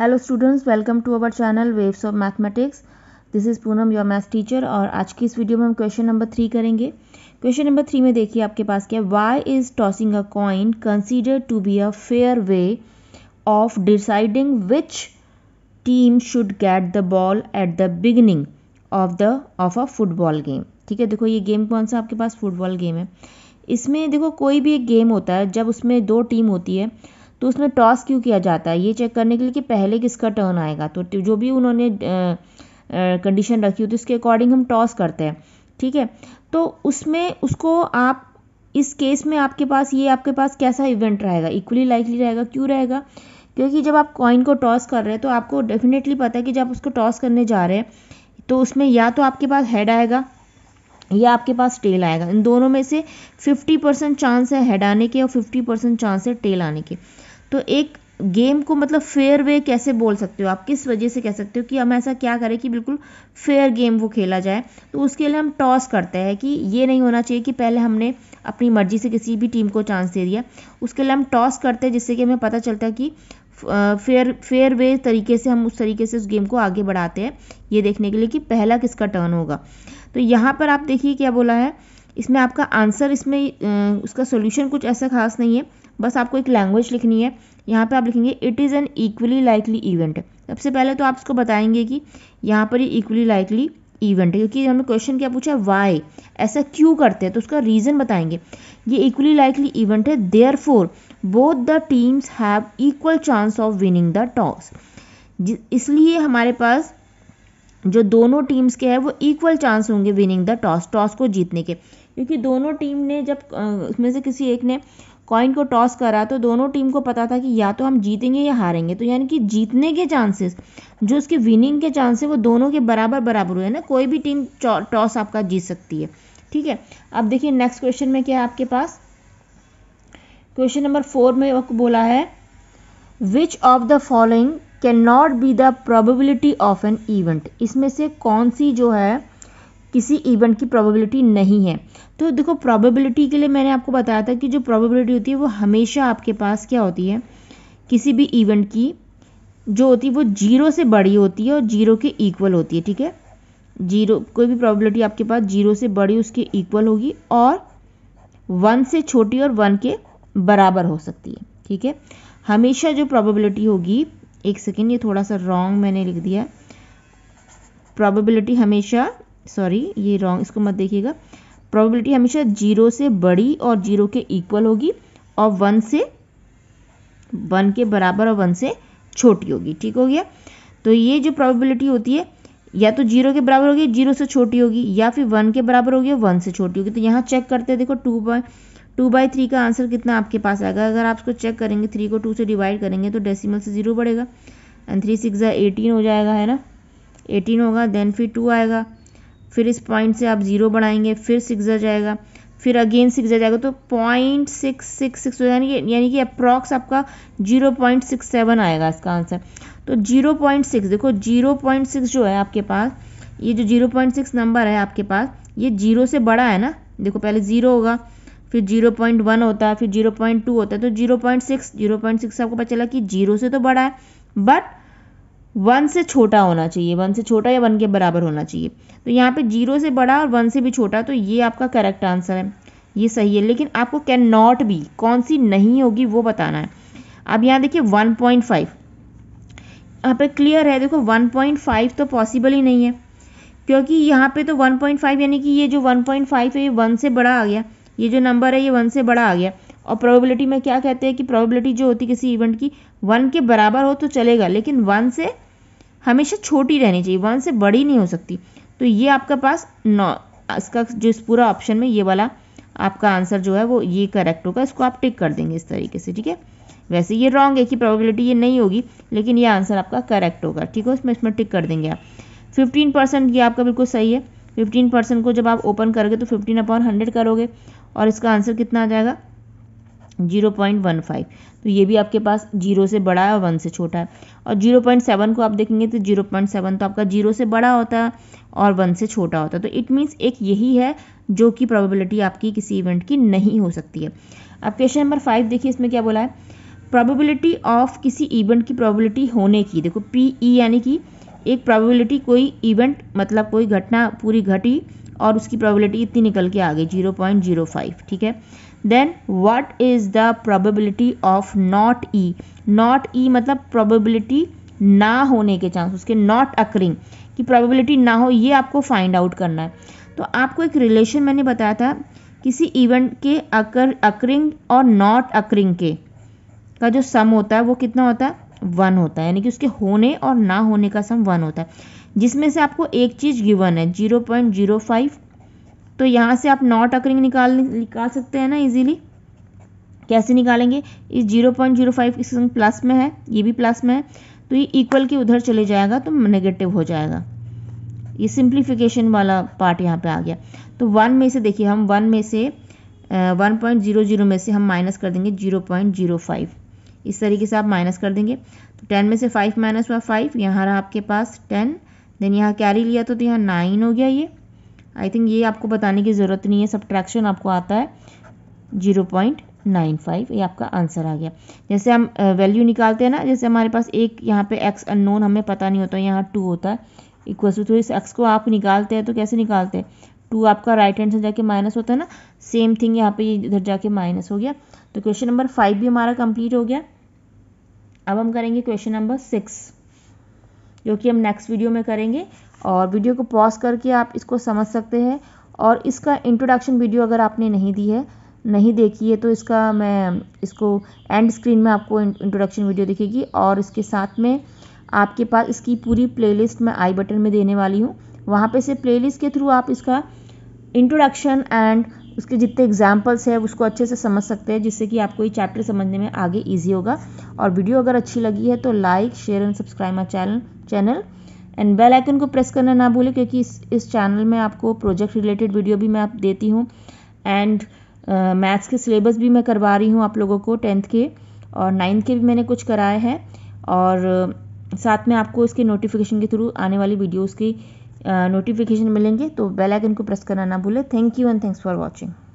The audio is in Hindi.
hello students welcome to our channel waves of mathematics this is Poonam your math teacher और आज की इस वीडियो में हम क्वेश्चन नंबर थ्री करेंगे क्वेश्चन नंबर थ्री में देखिए आपके पास क्या है why is tossing a coin consider to be a fair way of deciding which team should get the ball at the beginning of the of a football game ठीक है देखो ये गेम कौन सा आपके पास फुटबॉल गेम है इसमें देखो कोई भी एक गेम होता है जब उसमें दो टीम होती है तो उसमें टॉस क्यों किया जाता है ये चेक करने के लिए कि पहले किसका टर्न आएगा तो जो भी उन्होंने कंडीशन रखी होती तो उसके अकॉर्डिंग हम टॉस करते हैं ठीक है तो उसमें उसको आप इस केस में आपके पास ये आपके पास कैसा इवेंट रहेगा इक्वली लाइकली रहेगा क्यों रहेगा क्योंकि जब आप कॉइन को टॉस कर रहे हैं तो आपको डेफिनेटली पता है कि जब उसको टॉस करने जा रहे हैं तो उसमें या तो आपके पास हेड आएगा या आपके पास टेल आएगा इन दोनों में से 50 परसेंट चांस है हेड आने के और 50 परसेंट चांस है टेल आने के तो एक गेम को मतलब फेयर वे कैसे बोल सकते हो आप किस वजह से कह सकते हो कि हम ऐसा क्या करें कि बिल्कुल फेयर गेम वो खेला जाए तो उसके लिए हम टॉस करते हैं कि ये नहीं होना चाहिए कि पहले हमने अपनी मर्जी से किसी भी टीम को चांस दे दिया उसके लिए हम टॉस करते हैं जिससे कि हमें पता चलता है कि फेयर फेयर वे तरीके से हम उस तरीके से उस गेम को आगे बढ़ाते हैं ये देखने के लिए कि पहला किसका टर्न होगा तो यहाँ पर आप देखिए क्या बोला है इसमें आपका आंसर इसमें उसका सोल्यूशन कुछ ऐसा खास नहीं है बस आपको एक लैंग्वेज लिखनी है यहाँ पे आप लिखेंगे it is an equally likely event सबसे पहले तो आप इसको बताएंगे कि यहाँ पर ये इक्वली लाइकली इवेंट है क्योंकि हमने क्वेश्चन क्या पूछा वाई ऐसा क्यों करते हैं तो उसका रीज़न बताएंगे ये इक्वली लाइकली इवेंट है therefore both the teams have equal chance of winning the toss इसलिए हमारे पास जो दोनों टीम्स के हैं वो इक्वल चांस होंगे विनिंग द टॉस टॉस को जीतने के क्योंकि दोनों टीम ने जब उसमें से किसी एक ने कॉइन को टॉस करा तो दोनों टीम को पता था कि या तो हम जीतेंगे या हारेंगे तो यानी कि जीतने के चांसेस जो उसके विनिंग के चांसेस वो दोनों के बराबर बराबर हुए ना कोई भी टीम टॉस आपका जीत सकती है ठीक है अब देखिए नेक्स्ट क्वेश्चन में क्या है आपके पास क्वेश्चन नंबर फोर में आपको बोला है which of the following can not be the probability of an event इसमें से कौन सी जो है किसी इवेंट की प्रोबेबिलिटी नहीं है तो देखो प्रोबेबिलिटी के लिए मैंने आपको बताया था कि जो प्रोबेबिलिटी होती है वो हमेशा आपके पास क्या होती है किसी भी इवेंट की जो होती है वो जीरो से बड़ी होती है और जीरो के इक्वल होती है ठीक है जीरो कोई भी प्रोबेबिलिटी आपके पास जीरो से बड़ी उसके इक्वल होगी और वन से छोटी और वन के बराबर हो सकती है ठीक है हमेशा जो प्रोबेबिलिटी होगी एक सेकेंड ये थोड़ा सा रॉन्ग मैंने लिख दिया प्रोबेबिलिटी हमेशा सॉरी ये रॉन्ग इसको मत देखिएगा प्रोबेबिलिटी हमेशा जीरो से बड़ी और जीरो के इक्वल होगी और वन से वन के बराबर और वन से छोटी होगी ठीक हो गया तो ये जो प्रोबेबिलिटी होती है या तो जीरो के बराबर होगी जीरो से छोटी होगी या फिर वन के बराबर होगी वन से छोटी होगी तो यहाँ चेक करते हैं देखो two by two by three का आंसर कितना आपके पास आएगा अगर आप इसको चेक करेंगे थ्री को टू से डिवाइड करेंगे तो डेसिमल से जीरो बढ़ेगा एंड थ्री सिक्स एटीन हो जाएगा है ना एटीन होगा देन फिर टू आएगा फिर इस पॉइंट से आप ज़ीरो बढ़ाएंगे फिर सिक्स आ जाएगा फिर अगेन सिक्स आ जाएगा तो पॉइंट सिक्स सिक्स सिक्स यानी कि यानी कि अप्रॉक्स आपका जीरो पॉइंट सिक्स सेवन आएगा इसका आंसर तो जीरो पॉइंट सिक्स देखो जीरो पॉइंट सिक्स जो है आपके पास ये जो जीरो पॉइंट सिक्स नंबर है आपके पास ये जीरो से बड़ा है ना देखो पहले ज़ीरो होगा फिर जीरो पॉइंट वन होता है फिर जीरो पॉइंट टू होता है तो zero point six zero point six आपको पता चला कि जीरो से तो बड़ा है बट वन से छोटा होना चाहिए वन से छोटा या वन के बराबर होना चाहिए तो यहाँ पे जीरो से बड़ा और वन से भी छोटा तो ये आपका करेक्ट आंसर है ये सही है लेकिन आपको कैन नॉट भी कौन सी नहीं होगी वो बताना है अब यहाँ देखिए 1.5 यहाँ पर क्लियर है देखो 1.5 तो पॉसिबल ही नहीं है क्योंकि यहाँ पे तो 1.5 यानी कि ये जो 1.5 है ये वन से बड़ा आ गया ये जो नंबर है ये वन से बड़ा आ गया और प्रोबेबिलिटी में क्या कहते हैं कि प्रोबेबिलिटी जो होती किसी इवेंट की वन के बराबर हो तो चलेगा लेकिन वन से हमेशा छोटी रहनी चाहिए वन से बड़ी नहीं हो सकती तो ये आपका पास नौ इसका जो इस पूरा ऑप्शन में ये वाला आपका आंसर जो है वो ये करेक्ट होगा इसको आप टिक कर देंगे इस तरीके से ठीक है वैसे ये रॉन्ग है कि प्रोबेबिलिटी ये नहीं होगी लेकिन ये आंसर आपका करेक्ट होगा ठीक है उसमें इसमें टिक कर देंगे आप फिफ्टीन परसेंट ये आपका बिल्कुल सही है फिफ्टीन परसेंट को जब आप ओपन करोगे तो फिफ्टीन अपॉन हंड्रेड करोगे और इसका आंसर कितना आ जाएगा जीरो पॉइंट वन फाइव तो ये भी आपके पास जीरो से बड़ा है और वन से छोटा है और जीरो पॉइंट सेवन को आप देखेंगे तो जीरो पॉइंट सेवन तो आपका जीरो से बड़ा होता है और वन से छोटा होता है तो इट मीन्स एक यही है जो कि प्रोबेबिलिटी आपकी किसी इवेंट की नहीं हो सकती है अब क्वेश्चन नंबर फाइव देखिए इसमें क्या बोला है प्रोबेबिलिटी ऑफ किसी इवेंट की प्रोबेबिलिटी होने की देखो पी ई e यानी कि एक प्रोबेबिलिटी कोई इवेंट मतलब कोई घटना पूरी घटी और उसकी प्रोबेबिलिटी इतनी निकल के आ गई जीरो पॉइंट जीरो फाइव ठीक है then what is the probability of not E not E मतलब प्रोबेबिलिटी ना होने के चांस उसके नॉट अक्रिंग कि प्रोबेबिलिटी ना हो ये आपको फाइंड आउट करना है तो आपको एक रिलेशन मैंने बताया था किसी इवेंट के अकर अक्रिंग और नॉट अक्रिंग के का जो सम होता है वो कितना होता है वन होता है यानी कि उसके होने और ना होने का सम वन होता है जिसमें से आपको एक चीज़ गिवन है जीरो पॉइंट जीरो फाइव तो यहाँ से आप नॉट अकरिंग निकाल निकाल सकते हैं ना इजीली कैसे निकालेंगे इस zero point zero five plus में है ये भी प्लस में है तो ये इक्वल के उधर चले जाएगा तो नेगेटिव हो जाएगा ये सिंप्लीफिकेशन वाला पार्ट यहाँ पे आ गया तो वन में से देखिए हम वन में से वन पॉइंट जीरो जीरो में से हम माइनस कर देंगे जीरो पॉइंट जीरो फाइव इस तरीके से आप माइनस कर देंगे तो टेन में से फाइव माइनस हुआ फाइव यहाँ रहा आपके पास टेन देन यहाँ कैरी लिया तो, तो यहाँ नाइन हो गया ये आई थिंक ये आपको बताने की ज़रूरत नहीं है सब्ट्रैक्शन आपको आता है जीरो पॉइंट नाइन फाइव ये आपका आंसर आ गया जैसे हम वैल्यू निकालते हैं ना जैसे हमारे पास एक यहाँ पे एक्स अननोन हमें पता नहीं होता यहाँ टू होता है इक्वल टू तो इस एक्स को आप निकालते हैं तो कैसे निकालते हैं टू आपका राइट हैंड से जाके माइनस होता है ना सेम थिंग यहाँ पे इधर जाके माइनस हो गया तो क्वेश्चन नंबर फाइव भी हमारा कंप्लीट हो गया अब हम करेंगे क्वेश्चन नंबर सिक्स जो कि हम नेक्स्ट वीडियो में करेंगे और वीडियो को पॉज करके आप इसको समझ सकते हैं और इसका इंट्रोडक्शन वीडियो अगर आपने नहीं दी है नहीं देखी है तो इसका मैं इसको एंड स्क्रीन में आपको इंट्रोडक्शन वीडियो दिखेगी और इसके साथ में आपके पास इसकी पूरी प्लेलिस्ट मैं आई बटन में देने वाली हूँ वहाँ पे से प्लेलिस्ट के थ्रू आप इसका इंट्रोडक्शन एंड उसके जितने एग्जाम्पल्स हैं उसको अच्छे से समझ सकते हैं जिससे कि आपको ये चैप्टर समझने में आगे ईजी होगा और वीडियो अगर अच्छी लगी है तो like share and subscribe my channel channel and bell icon को प्रेस करना ना भूलें क्योंकि इस इस चैनल में आपको प्रोजेक्ट रिलेटेड वीडियो भी मैं आप देती हूँ एंड मैथ्स uh, के सिलेबस भी मैं करवा रही हूँ आप लोगों को टेंथ के और नाइन्थ के भी मैंने कुछ कराए हैं और uh, साथ में आपको इसके नोटिफिकेशन के थ्रू आने वाली वीडियोज़ की नोटिफिकेशन uh, मिलेंगे तो बेल आइकन को प्रेस करना ना भूलें thank you and thanks for watching